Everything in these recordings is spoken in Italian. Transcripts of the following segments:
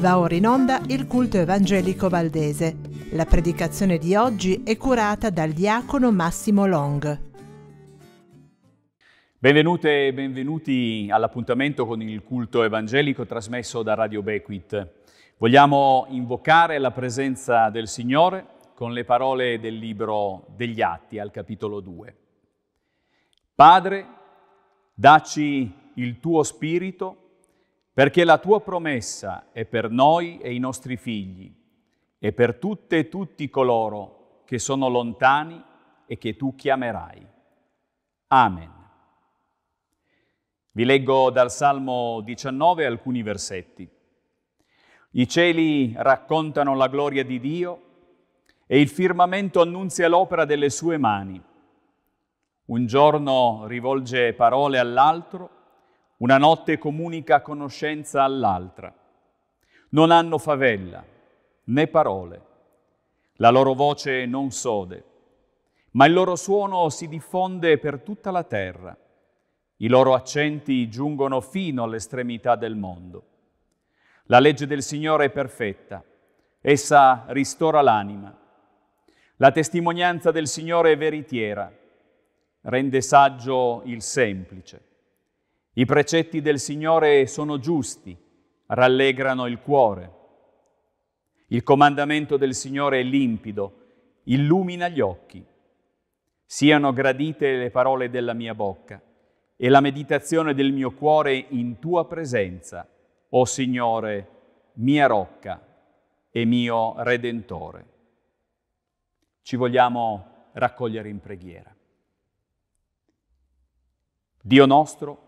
Va ora in onda il culto evangelico valdese. La predicazione di oggi è curata dal diacono Massimo Long. Benvenute e benvenuti all'appuntamento con il culto evangelico trasmesso da Radio Bequit. Vogliamo invocare la presenza del Signore con le parole del libro degli Atti al capitolo 2. Padre, dacci il tuo spirito perché la tua promessa è per noi e i nostri figli e per tutte e tutti coloro che sono lontani e che tu chiamerai. Amen. Vi leggo dal Salmo 19 alcuni versetti. I cieli raccontano la gloria di Dio e il firmamento annunzia l'opera delle sue mani. Un giorno rivolge parole all'altro, una notte comunica conoscenza all'altra. Non hanno favella, né parole. La loro voce non sode, ma il loro suono si diffonde per tutta la terra. I loro accenti giungono fino all'estremità del mondo. La legge del Signore è perfetta, essa ristora l'anima. La testimonianza del Signore è veritiera, rende saggio il semplice. I precetti del Signore sono giusti, rallegrano il cuore. Il comandamento del Signore è limpido, illumina gli occhi. Siano gradite le parole della mia bocca e la meditazione del mio cuore in tua presenza, o Signore, mia rocca e mio redentore. Ci vogliamo raccogliere in preghiera. Dio nostro,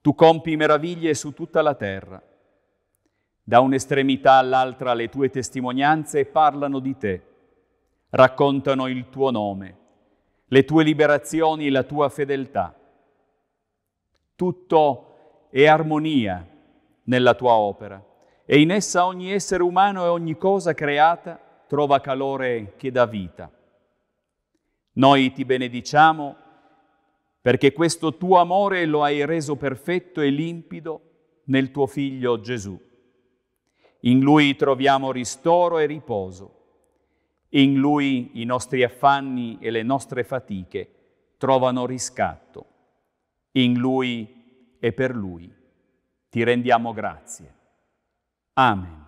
tu compi meraviglie su tutta la terra. Da un'estremità all'altra le tue testimonianze parlano di te, raccontano il tuo nome, le tue liberazioni e la tua fedeltà. Tutto è armonia nella tua opera e in essa ogni essere umano e ogni cosa creata trova calore che dà vita. Noi ti benediciamo perché questo tuo amore lo hai reso perfetto e limpido nel tuo figlio Gesù. In lui troviamo ristoro e riposo. In lui i nostri affanni e le nostre fatiche trovano riscatto. In lui e per lui ti rendiamo grazie. Amen.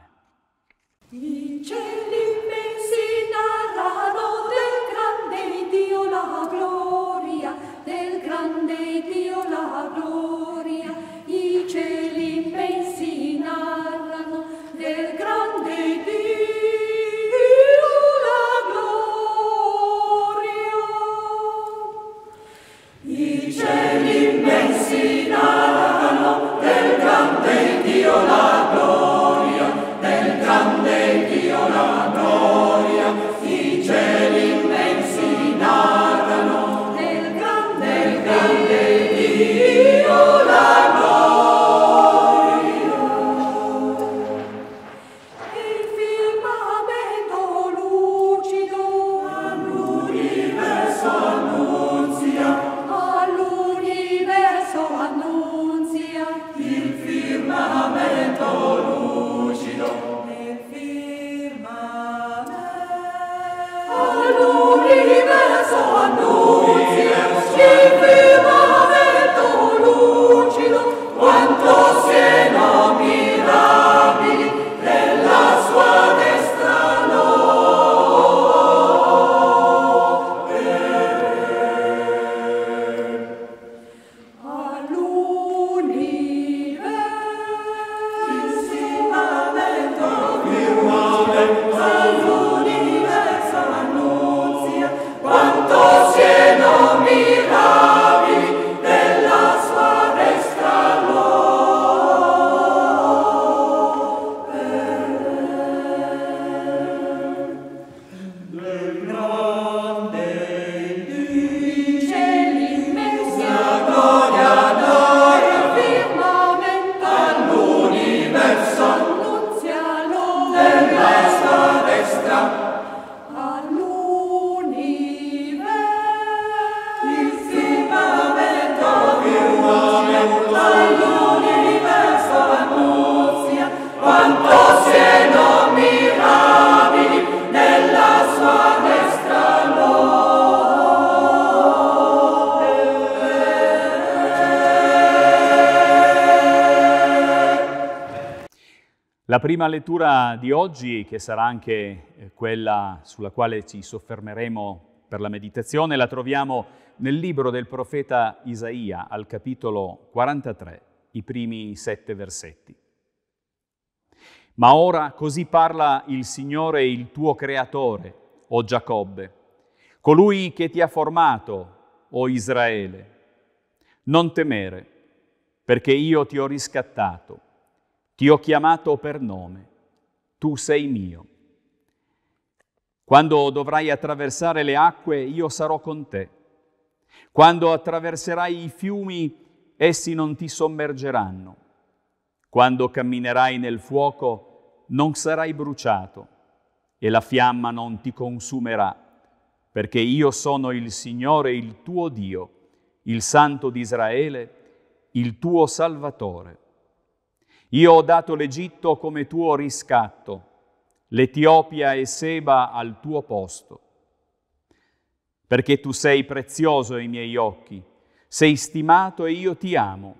La prima lettura di oggi, che sarà anche eh, quella sulla quale ci soffermeremo per la meditazione, la troviamo nel libro del profeta Isaia, al capitolo 43, i primi sette versetti. Ma ora così parla il Signore, il tuo Creatore, o Giacobbe, colui che ti ha formato, o Israele. Non temere, perché io ti ho riscattato ti ho chiamato per nome, tu sei mio. Quando dovrai attraversare le acque, io sarò con te. Quando attraverserai i fiumi, essi non ti sommergeranno. Quando camminerai nel fuoco, non sarai bruciato e la fiamma non ti consumerà, perché io sono il Signore, il tuo Dio, il Santo di Israele, il tuo Salvatore. Io ho dato l'Egitto come tuo riscatto, l'Etiopia e Seba al tuo posto. Perché tu sei prezioso ai miei occhi, sei stimato e io ti amo.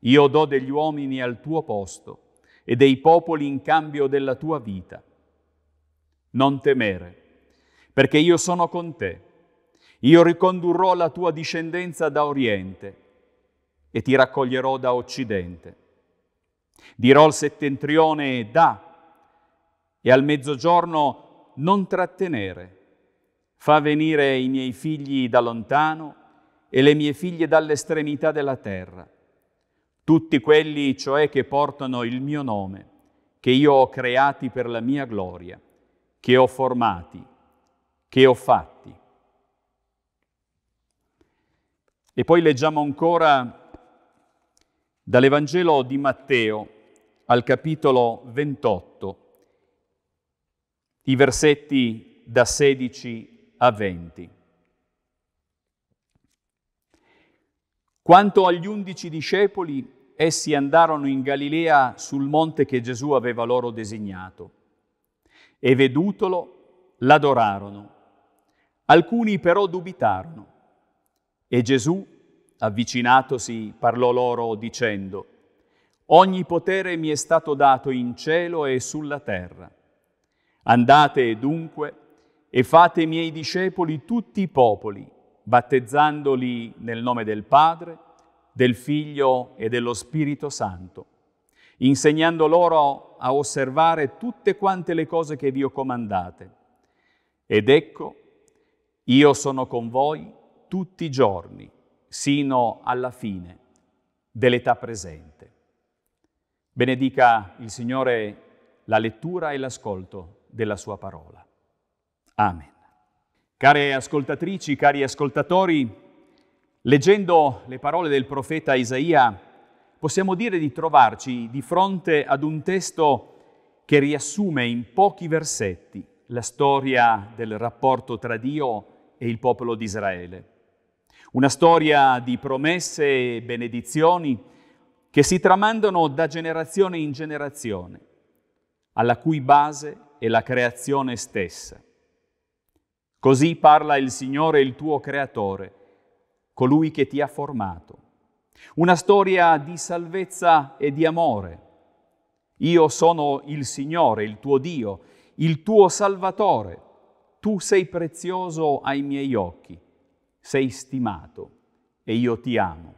Io do degli uomini al tuo posto e dei popoli in cambio della tua vita. Non temere, perché io sono con te. Io ricondurrò la tua discendenza da Oriente e ti raccoglierò da Occidente. Dirò al settentrione da e al mezzogiorno non trattenere. Fa venire i miei figli da lontano e le mie figlie dall'estremità della terra. Tutti quelli, cioè, che portano il mio nome, che io ho creati per la mia gloria, che ho formati, che ho fatti. E poi leggiamo ancora Dall'Evangelo di Matteo al capitolo 28, i versetti da 16 a 20. Quanto agli undici discepoli, essi andarono in Galilea sul monte che Gesù aveva loro designato e vedutolo l'adorarono. Alcuni però dubitarono e Gesù Avvicinatosi parlò loro dicendo, Ogni potere mi è stato dato in cielo e sulla terra. Andate dunque e fate miei discepoli tutti i popoli, battezzandoli nel nome del Padre, del Figlio e dello Spirito Santo, insegnando loro a osservare tutte quante le cose che vi ho comandate. Ed ecco, io sono con voi tutti i giorni sino alla fine dell'età presente. Benedica il Signore la lettura e l'ascolto della sua parola. Amen. Care ascoltatrici, cari ascoltatori, leggendo le parole del profeta Isaia, possiamo dire di trovarci di fronte ad un testo che riassume in pochi versetti la storia del rapporto tra Dio e il popolo di Israele. Una storia di promesse e benedizioni che si tramandano da generazione in generazione, alla cui base è la creazione stessa. Così parla il Signore, il tuo Creatore, colui che ti ha formato. Una storia di salvezza e di amore. Io sono il Signore, il tuo Dio, il tuo Salvatore. Tu sei prezioso ai miei occhi sei stimato e io ti amo.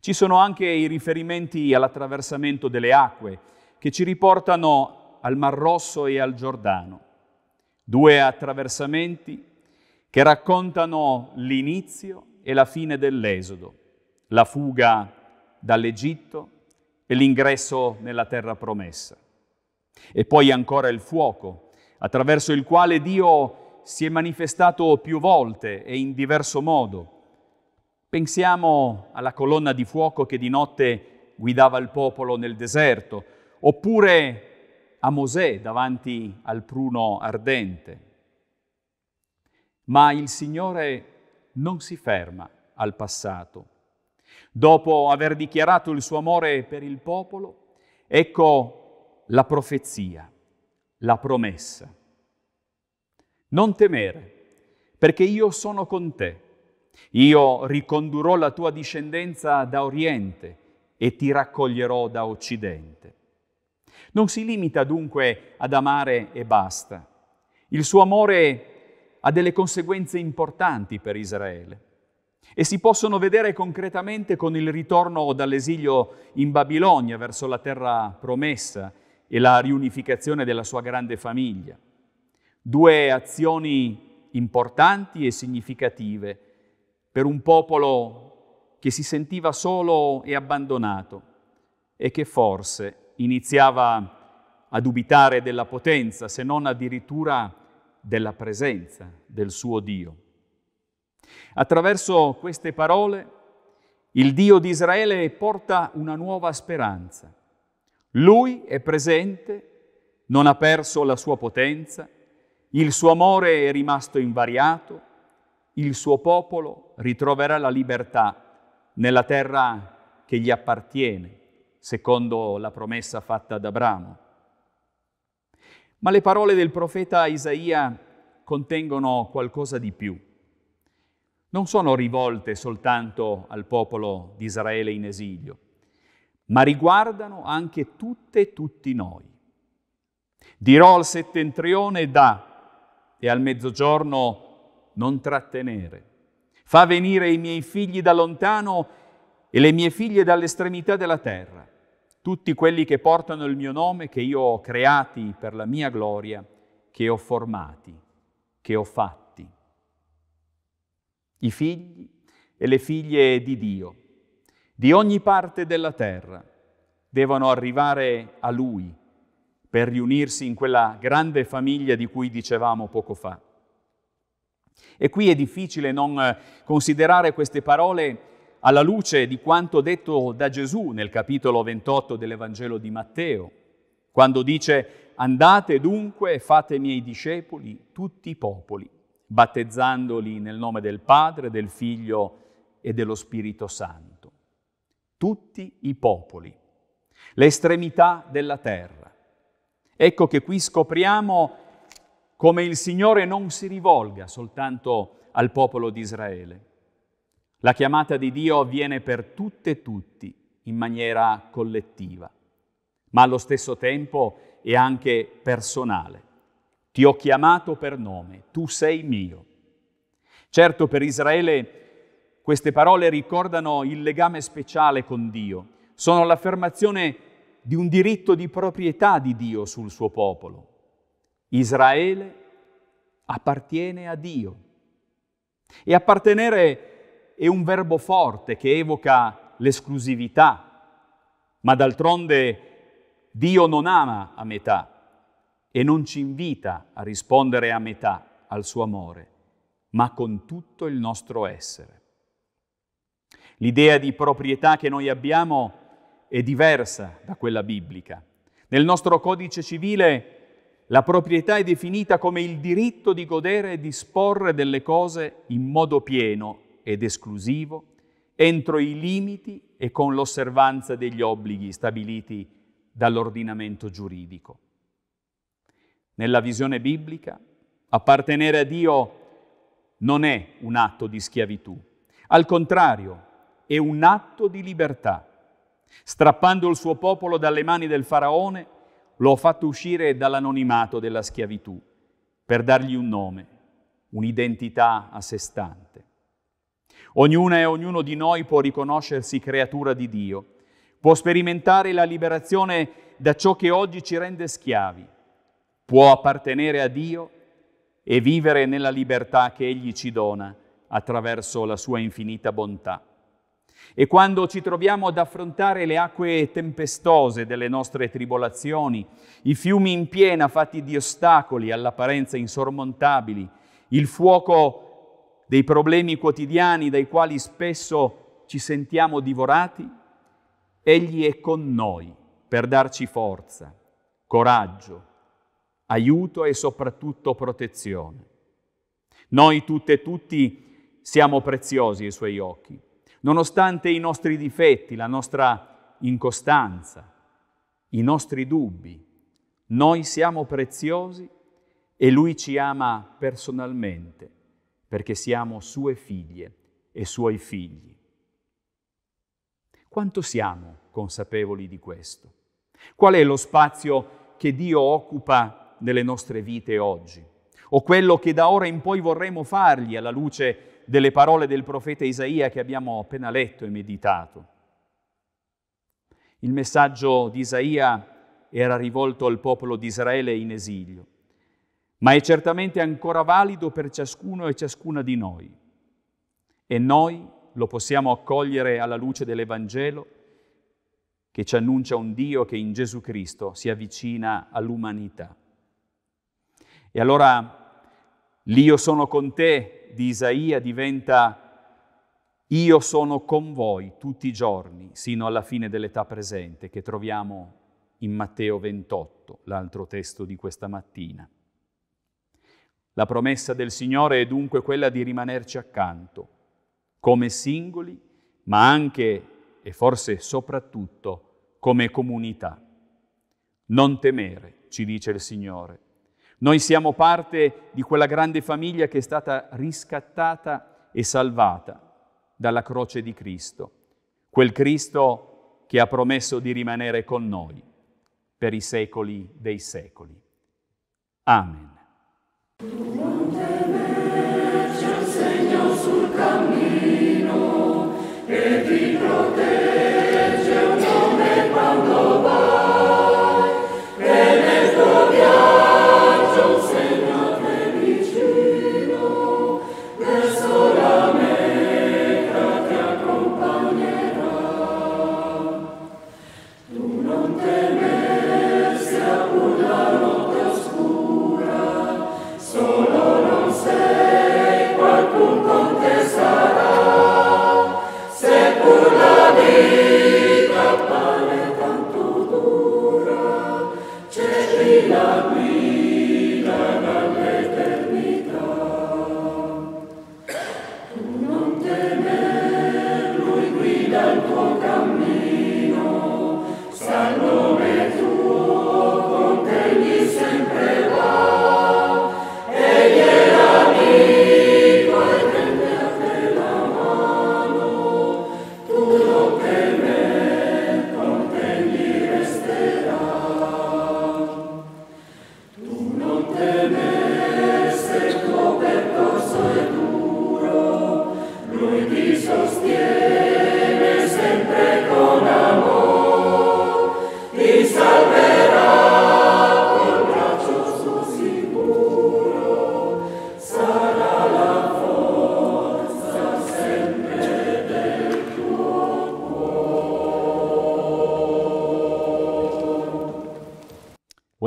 Ci sono anche i riferimenti all'attraversamento delle acque che ci riportano al Mar Rosso e al Giordano, due attraversamenti che raccontano l'inizio e la fine dell'Esodo, la fuga dall'Egitto e l'ingresso nella terra promessa. E poi ancora il fuoco, attraverso il quale Dio si è manifestato più volte e in diverso modo. Pensiamo alla colonna di fuoco che di notte guidava il popolo nel deserto, oppure a Mosè davanti al pruno ardente. Ma il Signore non si ferma al passato. Dopo aver dichiarato il suo amore per il popolo, ecco la profezia, la promessa. Non temere, perché io sono con te. Io ricondurrò la tua discendenza da Oriente e ti raccoglierò da Occidente. Non si limita dunque ad amare e basta. Il suo amore ha delle conseguenze importanti per Israele e si possono vedere concretamente con il ritorno dall'esilio in Babilonia verso la terra promessa e la riunificazione della sua grande famiglia. Due azioni importanti e significative per un popolo che si sentiva solo e abbandonato e che forse iniziava a dubitare della potenza, se non addirittura della presenza del suo Dio. Attraverso queste parole il Dio di Israele porta una nuova speranza. Lui è presente, non ha perso la sua potenza, il suo amore è rimasto invariato, il suo popolo ritroverà la libertà nella terra che gli appartiene, secondo la promessa fatta ad Abramo. Ma le parole del profeta Isaia contengono qualcosa di più. Non sono rivolte soltanto al popolo di Israele in esilio, ma riguardano anche tutte e tutti noi. Dirò al settentrione da e al mezzogiorno non trattenere. Fa venire i miei figli da lontano e le mie figlie dall'estremità della terra. Tutti quelli che portano il mio nome, che io ho creati per la mia gloria, che ho formati, che ho fatti. I figli e le figlie di Dio, di ogni parte della terra, devono arrivare a Lui per riunirsi in quella grande famiglia di cui dicevamo poco fa. E qui è difficile non eh, considerare queste parole alla luce di quanto detto da Gesù nel capitolo 28 dell'Evangelo di Matteo, quando dice andate dunque e fate miei discepoli tutti i popoli, battezzandoli nel nome del Padre, del Figlio e dello Spirito Santo. Tutti i popoli, l'estremità della terra Ecco che qui scopriamo come il Signore non si rivolga soltanto al popolo di Israele. La chiamata di Dio avviene per tutte e tutti in maniera collettiva, ma allo stesso tempo è anche personale. Ti ho chiamato per nome, tu sei mio. Certo per Israele queste parole ricordano il legame speciale con Dio, sono l'affermazione di un diritto di proprietà di Dio sul suo popolo. Israele appartiene a Dio. E appartenere è un verbo forte che evoca l'esclusività, ma d'altronde Dio non ama a metà e non ci invita a rispondere a metà al suo amore, ma con tutto il nostro essere. L'idea di proprietà che noi abbiamo è è diversa da quella biblica. Nel nostro codice civile la proprietà è definita come il diritto di godere e disporre delle cose in modo pieno ed esclusivo, entro i limiti e con l'osservanza degli obblighi stabiliti dall'ordinamento giuridico. Nella visione biblica, appartenere a Dio non è un atto di schiavitù, al contrario, è un atto di libertà. Strappando il suo popolo dalle mani del faraone, lo ha fatto uscire dall'anonimato della schiavitù per dargli un nome, un'identità a sé stante. Ognuna e ognuno di noi può riconoscersi creatura di Dio, può sperimentare la liberazione da ciò che oggi ci rende schiavi, può appartenere a Dio e vivere nella libertà che Egli ci dona attraverso la sua infinita bontà. E quando ci troviamo ad affrontare le acque tempestose delle nostre tribolazioni, i fiumi in piena fatti di ostacoli all'apparenza insormontabili, il fuoco dei problemi quotidiani dai quali spesso ci sentiamo divorati, Egli è con noi per darci forza, coraggio, aiuto e soprattutto protezione. Noi tutte e tutti siamo preziosi ai Suoi occhi nonostante i nostri difetti, la nostra incostanza, i nostri dubbi. Noi siamo preziosi e Lui ci ama personalmente perché siamo sue figlie e suoi figli. Quanto siamo consapevoli di questo? Qual è lo spazio che Dio occupa nelle nostre vite oggi? O quello che da ora in poi vorremmo fargli alla luce di delle parole del profeta Isaia che abbiamo appena letto e meditato. Il messaggio di Isaia era rivolto al popolo di Israele in esilio, ma è certamente ancora valido per ciascuno e ciascuna di noi. E noi lo possiamo accogliere alla luce dell'Evangelo che ci annuncia un Dio che in Gesù Cristo si avvicina all'umanità. E allora L'io sono con te di Isaia diventa io sono con voi tutti i giorni sino alla fine dell'età presente che troviamo in Matteo 28, l'altro testo di questa mattina. La promessa del Signore è dunque quella di rimanerci accanto, come singoli, ma anche e forse soprattutto come comunità. Non temere, ci dice il Signore, noi siamo parte di quella grande famiglia che è stata riscattata e salvata dalla croce di Cristo, quel Cristo che ha promesso di rimanere con noi per i secoli dei secoli. Amen. Tu Non temerci, sul cammino, e ti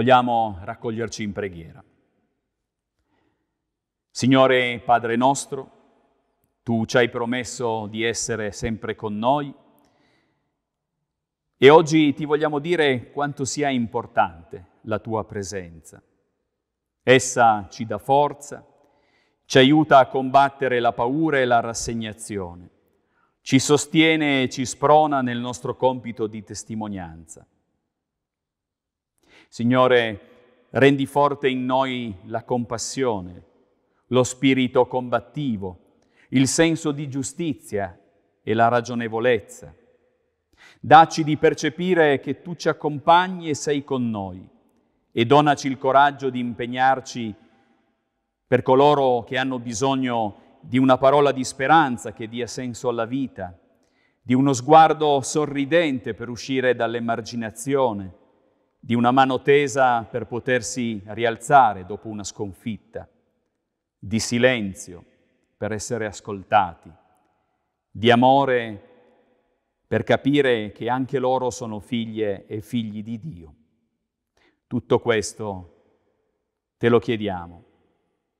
Vogliamo raccoglierci in preghiera. Signore Padre nostro, tu ci hai promesso di essere sempre con noi e oggi ti vogliamo dire quanto sia importante la tua presenza. Essa ci dà forza, ci aiuta a combattere la paura e la rassegnazione, ci sostiene e ci sprona nel nostro compito di testimonianza. Signore, rendi forte in noi la compassione, lo spirito combattivo, il senso di giustizia e la ragionevolezza. Dacci di percepire che tu ci accompagni e sei con noi e donaci il coraggio di impegnarci per coloro che hanno bisogno di una parola di speranza che dia senso alla vita, di uno sguardo sorridente per uscire dall'emarginazione di una mano tesa per potersi rialzare dopo una sconfitta, di silenzio per essere ascoltati, di amore per capire che anche loro sono figlie e figli di Dio. Tutto questo te lo chiediamo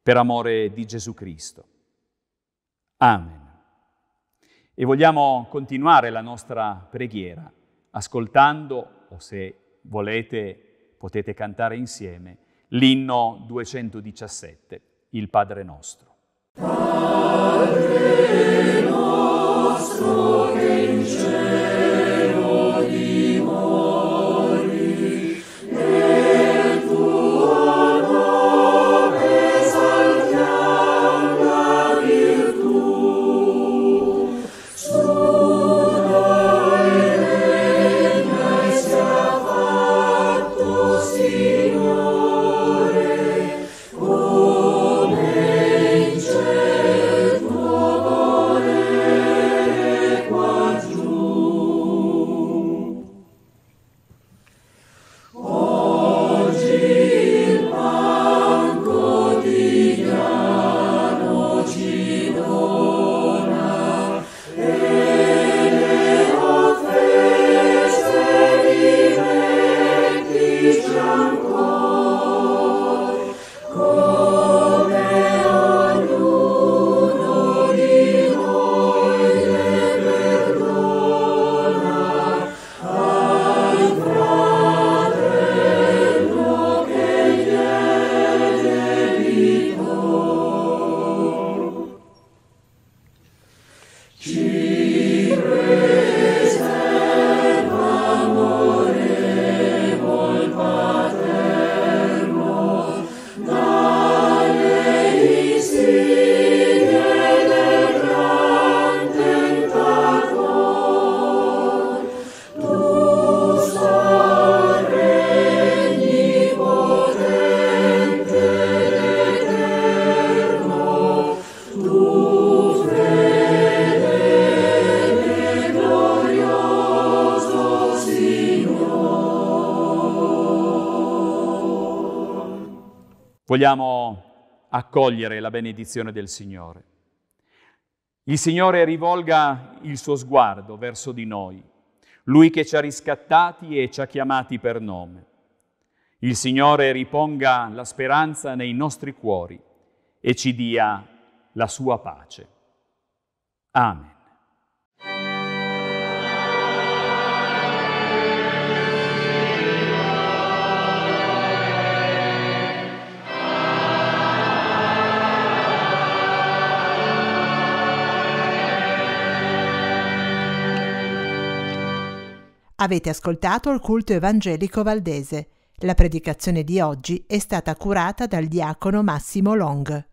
per amore di Gesù Cristo. Amen. E vogliamo continuare la nostra preghiera ascoltando, o se volete potete cantare insieme l'inno 217, il Padre nostro. Padre nostro. vogliamo accogliere la benedizione del Signore. Il Signore rivolga il suo sguardo verso di noi, Lui che ci ha riscattati e ci ha chiamati per nome. Il Signore riponga la speranza nei nostri cuori e ci dia la sua pace. Amen. Avete ascoltato il culto evangelico valdese. La predicazione di oggi è stata curata dal diacono Massimo Long.